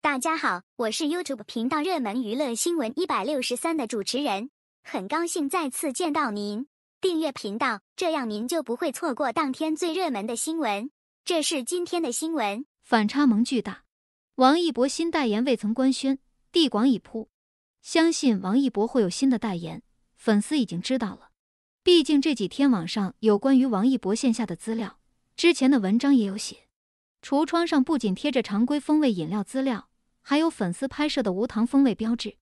大家好，我是 YouTube 频道热门娱乐新闻一百六十三的主持人，很高兴再次见到您。订阅频道，这样您就不会错过当天最热门的新闻。这是今天的新闻：反差萌巨大，王一博新代言未曾官宣，地广已铺。相信王一博会有新的代言，粉丝已经知道了。毕竟这几天网上有关于王一博线下的资料，之前的文章也有写。橱窗上不仅贴着常规风味饮料资料，还有粉丝拍摄的无糖风味标志。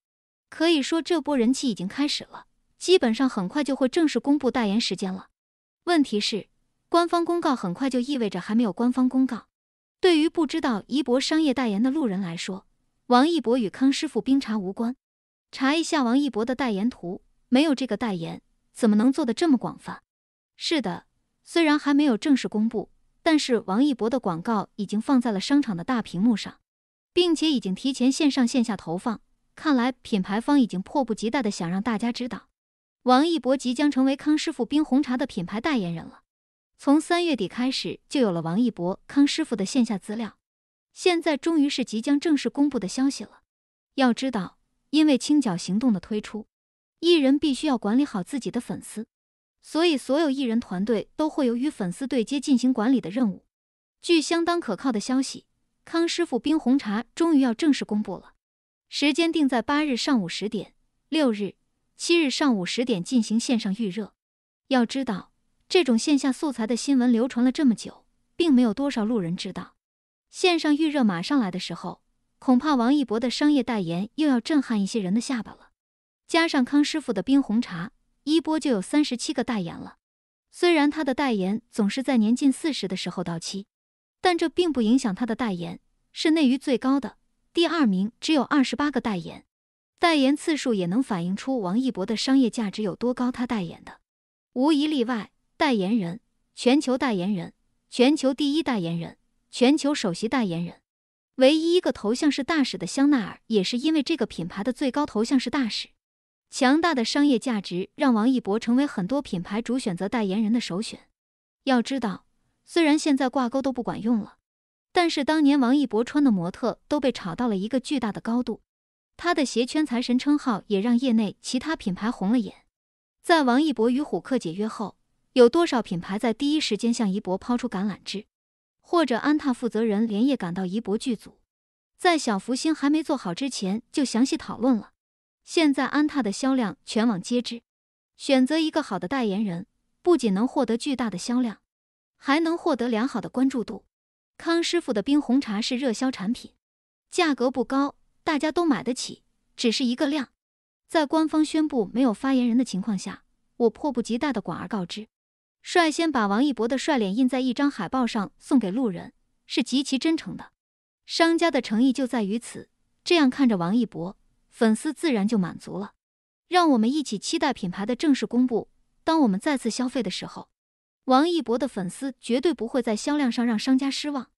可以说，这波人气已经开始了，基本上很快就会正式公布代言时间了。问题是，官方公告很快就意味着还没有官方公告。对于不知道一博商业代言的路人来说，王一博与康师傅冰茶无关。查一下王一博的代言图，没有这个代言，怎么能做的这么广泛？是的，虽然还没有正式公布。但是王一博的广告已经放在了商场的大屏幕上，并且已经提前线上线下投放。看来品牌方已经迫不及待的想让大家知道，王一博即将成为康师傅冰红茶的品牌代言人了。从三月底开始就有了王一博康师傅的线下资料，现在终于是即将正式公布的消息了。要知道，因为清剿行动的推出，艺人必须要管理好自己的粉丝。所以，所有艺人团队都会有与粉丝对接、进行管理的任务。据相当可靠的消息，康师傅冰红茶终于要正式公布了，时间定在八日上午十点，六日、七日上午十点进行线上预热。要知道，这种线下素材的新闻流传了这么久，并没有多少路人知道。线上预热马上来的时候，恐怕王一博的商业代言又要震撼一些人的下巴了，加上康师傅的冰红茶。一波就有三十七个代言了，虽然他的代言总是在年近四十的时候到期，但这并不影响他的代言是内娱最高的。第二名只有二十八个代言，代言次数也能反映出王一博的商业价值有多高。他代言的无一例外，代言人、全球代言人、全球第一代言人、全球首席代言人。唯一一个头像是大使的香奈儿，也是因为这个品牌的最高头像是大使。强大的商业价值让王一博成为很多品牌主选择代言人的首选。要知道，虽然现在挂钩都不管用了，但是当年王一博穿的模特都被炒到了一个巨大的高度，他的鞋圈财神称号也让业内其他品牌红了眼。在王一博与虎克解约后，有多少品牌在第一时间向一博抛出橄榄枝？或者安踏负责人连夜赶到一博剧组，在小福星还没做好之前就详细讨论了。现在安踏的销量全网皆知，选择一个好的代言人，不仅能获得巨大的销量，还能获得良好的关注度。康师傅的冰红茶是热销产品，价格不高，大家都买得起，只是一个量。在官方宣布没有发言人的情况下，我迫不及待的广而告之，率先把王一博的帅脸印在一张海报上送给路人，是极其真诚的。商家的诚意就在于此，这样看着王一博。粉丝自然就满足了，让我们一起期待品牌的正式公布。当我们再次消费的时候，王一博的粉丝绝对不会在销量上让商家失望。